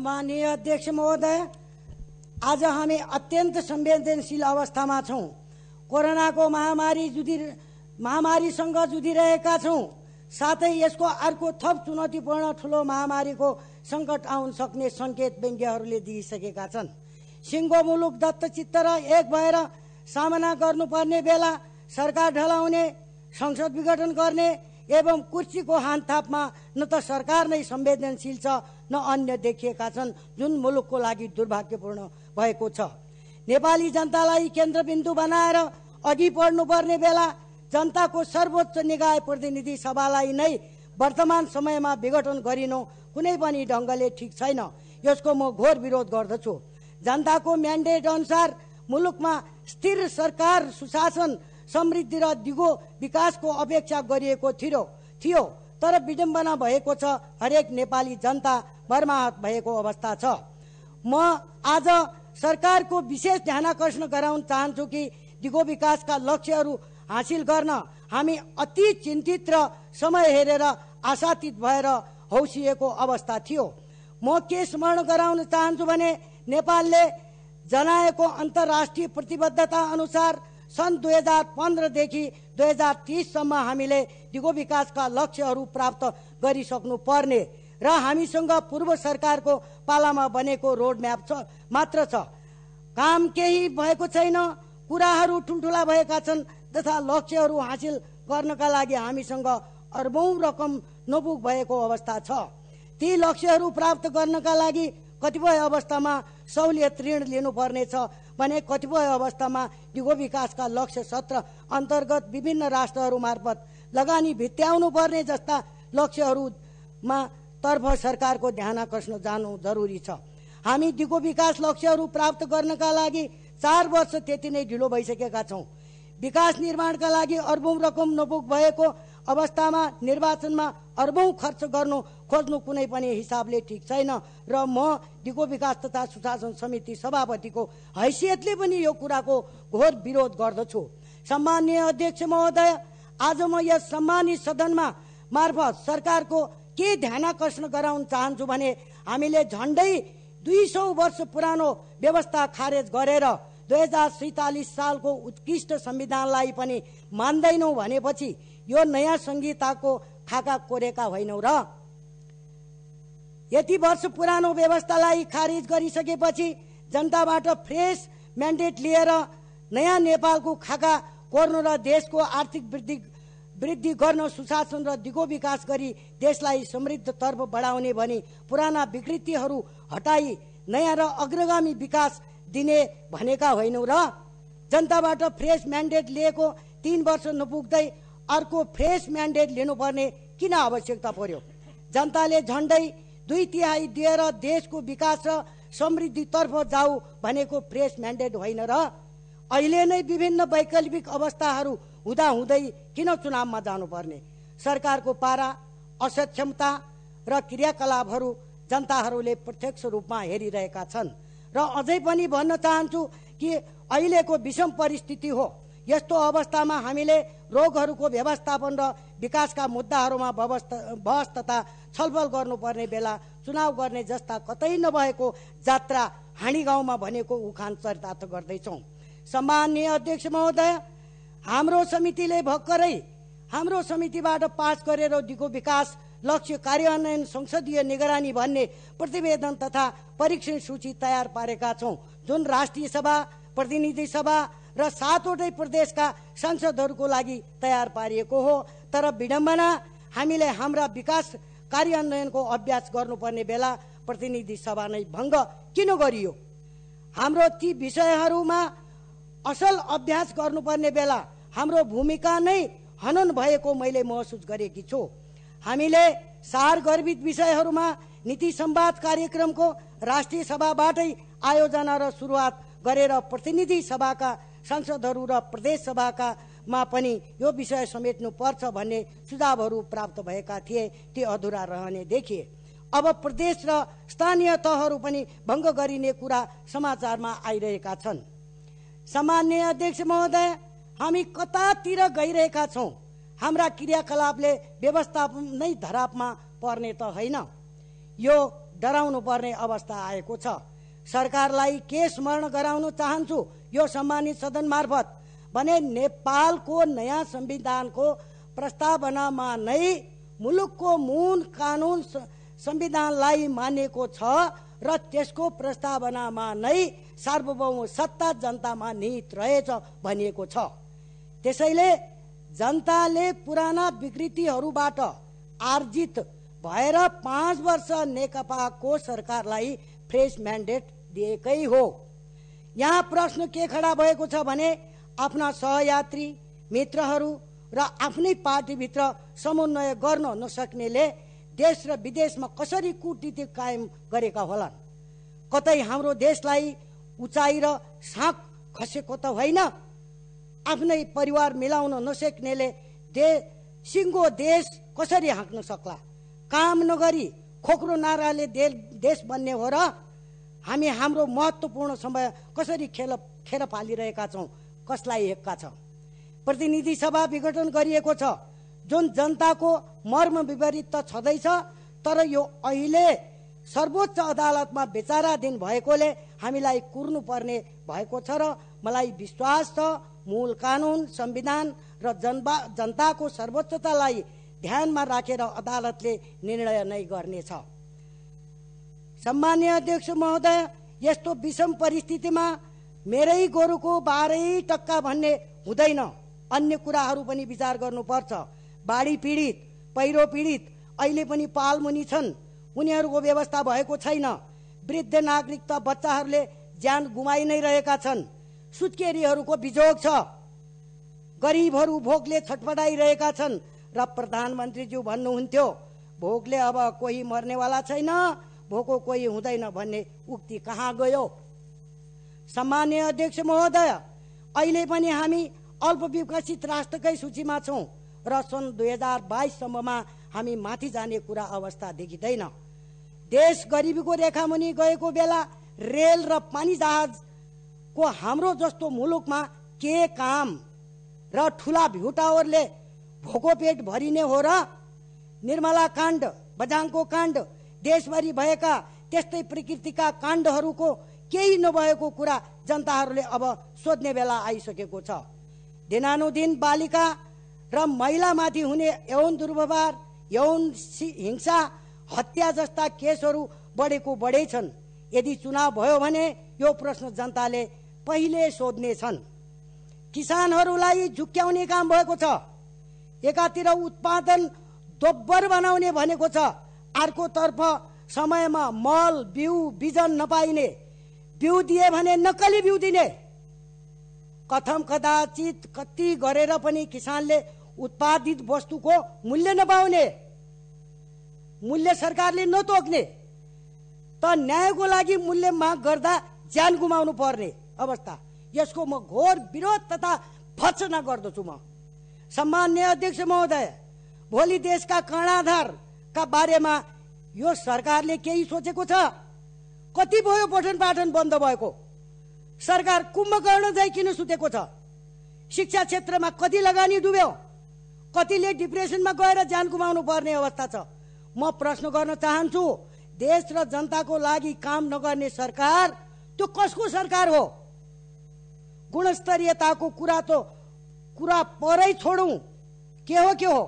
सम्मानीय अध्यक्ष महोदय आज हामी अत्यन्त संवेदनशील अवस्थामा छौँ कोरोनाको महामारी जुधि महामारीसँग जुधिरहेका छौँ साथै यसको अर्को थप चुनौतीपूर्ण ठुलो महामारीको सङ्कट आउन सक्ने सङ्केत व्यङ्ग्यहरूले दिइसकेका छन् सिङ्गो मुलुक दत्तचित्त र एक भएर सामना गर्नुपर्ने बेला सरकार ढलाउने संसद विघटन गर्ने एवं कुर्सीको हानथापमा न त सरकार नै संवेदनशील छ न अन्य देखिएका छन् जुन मुलुकको लागि दुर्भाग्यपूर्ण भएको छ नेपाली जनतालाई केन्द्रबिन्दु बनाएर अघि बढ्नुपर्ने बेला जनताको सर्वोच्च निकाय प्रतिनिधि सभालाई नै वर्तमान समयमा विघटन गरिनु कुनै पनि ढङ्गले ठिक छैन यसको म घोर विरोध गर्दछु जनताको म्यान्डेट अनुसार मुलुकमा स्थिर सरकार सुशासन समृद्धि र दिगो विकासको अपेक्षा गरिएको थियो थियो तर विडम्बना भएको छ हरेक नेपाली जनता बर्माहत भएको अवस्था छ म आज सरकारको विशेष ध्यान आकर्षण गराउन चाहन्छु कि दिगो विकासका लक्ष्यहरू हासिल गर्न हामी अति चिन्तित र समय हेरेर आशातीत भएर हौसिएको अवस्था थियो म के स्मरण गराउन चाहन्छु भने नेपालले जनाएको अन्तर्राष्ट्रिय प्रतिबद्धता अनुसार सन् दुई हजार पन्ध्रदेखि दुई हजार तिससम्म हामीले दिगो विकासका लक्ष्यहरू प्राप्त गरिसक्नु पर्ने र हामीसँग पूर्व सरकारको पालामा बनेको रोड म्याप छ मात्र छ काम केही भएको छैन कुराहरू ठुल्ठुला भएका छन् तथा लक्ष्यहरू हासिल गर्नका लागि हामीसँग अर्बौँ रकम नबुक भएको अवस्था छ ती लक्ष्यहरू प्राप्त गर्नका लागि कतिपय अवस्थामा सहुलियत ऋण लिनुपर्नेछ भने कतिपय अवस्थामा दिगो विकासका लक्ष्य सत्र अन्तर्गत विभिन्न राष्ट्रहरू मार्फत लगानी भित्त्याउनु पर्ने जस्ता लक्ष्यहरूमा तर्फ सरकारको ध्यान आकर्षण जानु जरुरी छ हामी दिगो विकास लक्ष्यहरू प्राप्त गर्नका लागि चार वर्ष त्यति नै ढिलो भइसकेका छौँ विकास निर्माणका लागि अर्बौँ रकम नपुग भएको अवस्थामा निर्वाचनमा अर्बौँ खर्च गर्नु खोज्नु कुनै पनि हिसाबले ठिक छैन र म दिगो विकास तथा सुशासन समिति सभापतिको हैसियतले पनि यो कुराको घोर विरोध गर्दछु सम्मान्य अध्यक्ष महोदय आज म यस सम्मानित सदनमा मार्फत सरकारको के ध्यान आकर्षण गराउन चाहन्छु भने हामीले झन्डै दुई सौ वर्ष पुरानो व्यवस्था खारेज गरेर दुई हजार सैतालिस सालको उत्कृष्ट संविधानलाई पनि मान्दैनौँ भनेपछि यो नयाँ संहिताको खाका कोरेका होइनौँ र यति वर्ष पुरानो व्यवस्थालाई खारिज गरिसकेपछि जनताबाट फ्रेस म्यान्डेट लिएर नयाँ नेपालको खाका कोर्नु र देशको आर्थिक वृद्धि वृद्धि गर्न सुशासन र दिगो विकास गरी देशलाई समृद्धतर्फ बढाउने भनी पुराना विकृतिहरू हटाई नयाँ र अग्रगामी विकास दिने भनेका होइनौँ र जनताबाट फ्रेस म्यान्डेट लिएको तिन वर्ष नपुग्दै अर्को फ्रेस म्यान्डेट लिनुपर्ने किन आवश्यकता पर्यो जनताले झन्डै दुई तिहाई दिएर देशको विकास र समृद्धितर्फ जाऊ भनेको फ्रेस म्यान्डेट होइन र अहिले नै विभिन्न वैकल्पिक अवस्थाहरू हुँदाहुँदै किन चुनावमा जानुपर्ने सरकारको पारा असक्षमता र क्रियाकलापहरू जनताहरूले प्रत्यक्ष रूपमा हेरिरहेका छन् र अझै पनि भन्न चाहन्छु कि अहिलेको विषम परिस्थिति हो यस्तो अवस्थामा हामीले रोगहरूको व्यवस्थापन र विकासका मुद्दाहरूमा बहस तथा छलफल गर्नुपर्ने बेला चुनाव गर्ने जस्ता कतै नभएको जात्रा हानी गाउँमा भनेको उखान चरितार्थ गर्दैछौँ सम्माननीय अध्यक्ष महोदय हाम्रो समितिले भर्खरै हाम्रो समितिबाट पास गरेर दिगो विकास लक्ष्य कार्यान्वयन संसदीय निगरानी भन्ने प्रतिवेदन तथा परीक्षण सूची तयार पारेका छौँ जुन राष्ट्रिय सभा प्रतिनिधि सभा र सातवटै प्रदेशका सांसदहरूको लागि तयार पारिएको हो तर विडम्बना हामीले हाम्रा विकास कार्यान्वयनको अभ्यास गर्नुपर्ने बेला प्रतिनिधि सभा नै भङ्ग किन गरियो हाम्रो ती विषयहरूमा असल अभ्यास गर्नुपर्ने बेला हाम्रो भूमिका नै हनन भएको मैले महसुस गरेकी छु हामीले सार गर्वित विषयहरूमा नीति सम्वाद कार्यक्रमको राष्ट्रिय सभाबाटै आयोजना र सुरुवात गरेर प्रतिनिधि सभाका सांसदहरू र प्रदेश मा पनि यो विषय समेट्नुपर्छ भन्ने सुझावहरू प्राप्त भएका थिए ती अधुरा रहने देखिए अब प्रदेश र स्थानीय तहहरू पनि भङ्ग गरिने कुरा समाचारमा आइरहेका छन् सामान्य अध्यक्ष महोदय हामी कतातिर गइरहेका छौँ हाम्रा क्रियाकलापले व्यवस्थापन नै धरापमा पर्ने त होइन यो डराउनु पर्ने अवस्था आएको छ सरकारलाई के स्मरण गराउन चाहन्छु यो सम्मानित सदन मार्फत भने नेपालको नयाँ संविधानको प्रस्तावनामा नै मुलुकको मूल कानुन संविधानलाई मानेको छ र त्यसको प्रस्तावनामा नै सार्वभौम सत्ता जनतामा निहित रहेछ भनिएको छ त्यसैले जनताले पुराना विकृतिहरूबाट आर्जित भएर पाँच वर्ष नेकपाको सरकारलाई फ्रेस म्यान्डेट दिएकै हो यहाँ प्रश्न के खडा भएको छ भने आफ्ना सहयात्री मित्रहरू र आफ्नै पार्टीभित्र समन्वय गर्न नसक्नेले देश र विदेशमा कसरी कुटनीति कायम गरेका होलान् कतै हाम्रो देशलाई उचाइ र साँक खसेको त होइन आफ्नै परिवार मिलाउन नसक्नेले दे सिङ्गो देश कसरी हाँक्न सक्ला काम नगरी खोक्रो नाराले देश बन्ने हो र हामी हाम्रो महत्त्वपूर्ण समय कसरी खेल खेर फालिरहेका छौँ कसलाई हेक्का छ प्रतिनिधि सभा विघटन गरिएको छ जुन जनताको मर्म विपरीत त छँदैछ तर यो अहिले सर्वोच्च अदालतमा विचाराधीन भएकोले हामीलाई कुर्नुपर्ने भएको छ र मलाई विश्वास छ मूल कानुन संविधान र जनबा जनताको सर्वोच्चतालाई ध्यानमा राखेर अदालतले निर्णय नै गर्नेछ सम्मान्य अध्यक्ष महोदय यस्तो विषम परिस्थितिमा मेरै गोरुको बाह्रै टक्का भन्ने हुँदैन अन्य कुराहरू पनि विचार गर्नुपर्छ बाढी पीडित पहिरो पीडित अहिले पनि पालमुनि छन् उनीहरूको व्यवस्था भएको छैन वृद्ध नागरिक त बच्चाहरूले ज्यान गुमाइ नै रहेका छन् सुत्केरीहरूको बिजोग छ गरिबहरू भोगले छटपटाइरहेका छन् र प्रधानमन्त्रीज्यू भन्नुहुन्थ्यो भोकले अब कोही मर्नेवाला छैन भोको कोही हुँदैन भन्ने उक्ति कहाँ गयो सामान्य अध्यक्ष महोदय अहिले पनि हामी अल्पविकसित राष्ट्रकै सूचीमा छौँ र सन् दुई हजार बाइससम्ममा हामी माथि जाने कुरा अवस्था देखिँदैन देश गरिबीको रेखामुनि गएको बेला रेल र पानी जहाजको हाम्रो जस्तो मुलुकमा के काम र ठुला भ्युटावरले भोको पेट भरिने हो र निर्मला काण्ड बझाङको काण्ड देशभरि भएका त्यस्तै प्रकृतिका काण्डहरूको केही नभएको कुरा जनताहरूले अब सोध्ने बेला आइसकेको छ दिनानुदिन बालिका र महिलामाथि हुने यौन दुर्व्यवहार यौन हिंसा हत्या जस्ता केसहरू बढेको बढै छन् यदि चुनाव भयो भने यो प्रश्न जनताले पहिले सोध्ने छन् किसानहरूलाई झुक्याउने काम भएको छ एकातिर उत्पादन दोब्बर बनाउने भनेको छ अर्कोतर्फ समयमा मल बिउ बिजन नपाइने बिउ दिए भने नक्कली बिउ दिने कथम कदाचित कति गरेर पनि किसानले उत्पादित वस्तुको मूल्य नपाउने मूल्य सरकारले नतोक्ने त न्यायको लागि मूल्य माग गर्दा ज्यान गुमाउनु पर्ने अवस्था यसको म घोर विरोध तथा भत्सना गर्दछु म सम्मान्य अध्यक्ष महोदय भोलि देशका कर्णाधार का बारेमा यो सरकारले केही सोचेको छ कति भयो पठन पाठन बन्द भएको सरकार कुम्भकर्ण चाहिँ किन सुतेको छ शिक्षा क्षेत्रमा कति लगानी डुब्यो कतिले डिप्रेसनमा गएर ज्यान गुमाउनु पर्ने अवस्था छ म प्रश्न गर्न चाहन्छु देश र जनताको लागि काम नगर्ने सरकार त्यो कसको सरकार हो गुणस्तरीयताको कुरा त कुरा परै छोडौँ के हो के हो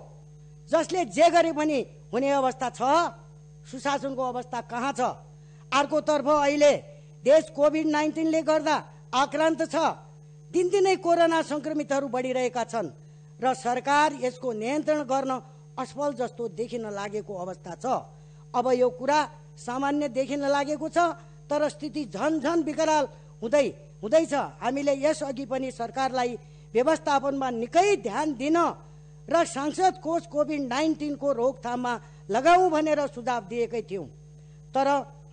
जसले जे गरे पनि हुने अवस्था छ सुशासनको अवस्था कहाँ छ अर्कोतर्फ अहिले देश कोभिड नाइन्टिनले गर्दा आक्रान्त छ दिनदिनै कोरोना सङ्क्रमितहरू बढिरहेका छन् र सरकार यसको नियन्त्रण गर्न असफल जस्तो देखिन लागेको अवस्था छ अब यो कुरा सामान्य देखिन लागेको छ तर स्थिति झन झन विकराल हुँदै हुँदैछ हामीले यसअघि पनि सरकारलाई व्यवस्थापनमा निकै ध्यान दिन र संसद कोष कोभिड नाइन्टिनको रोकथाममा लगाऊ भनेर सुझाव दिएकै थियौँ तर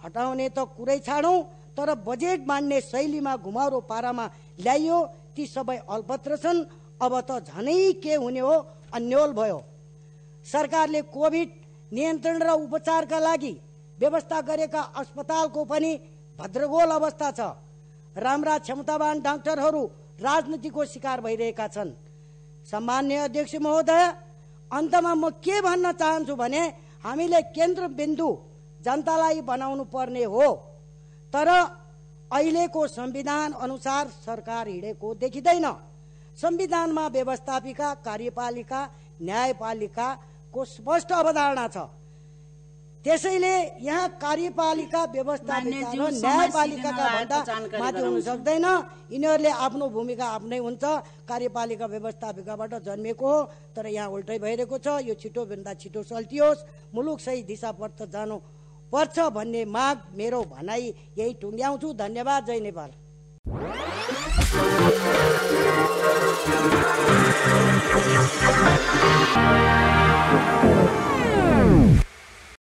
हटाउने त कुरै छाडौँ तर बजेट मान्ने शैलीमा घुमाउरो पारामा ल्याइयो ती सबै अल्पत्र छन् अब त झनै के हुने हो अन्यल भयो सरकारले कोभिड नियन्त्रण र उपचारका लागि व्यवस्था गरेका अस्पतालको पनि भद्रगोल अवस्था छ राम्रा क्षमतावान डाक्टरहरू राजनीतिको शिकार भइरहेका छन् सम्मान्य अध्यक्ष महोदय अन्तमा म के भन्न चाहन्छु भने हामीले केन्द्रबिन्दु जनतालाई बनाउनु पर्ने हो तर अहिलेको संविधान अनुसार सरकार हिँडेको देखिँदैन संविधानमा व्यवस्थापिका कार्यपालिका न्यायपालिकाको स्पष्ट अवधारणा छ त्यसैले यहाँ कार्यपालिका व्यवस्था न्यायपालिकाका भन्दा माथि हुन सक्दैन यिनीहरूले आफ्नो भूमिका आफ्नै हुन्छ कार्यपालिका व्यवस्थापिकाबाट जन्मेको हो तर यहाँ उल्टै भइरहेको छ यो छिटोभन्दा छिटो सल्टियोस् मुलुक सही दिशातर्फ जानु पर्छ भन्ने माग मेरो भनाइ यही टुङ्ग्याउँछु धन्यवाद जय नेपाल Thank you.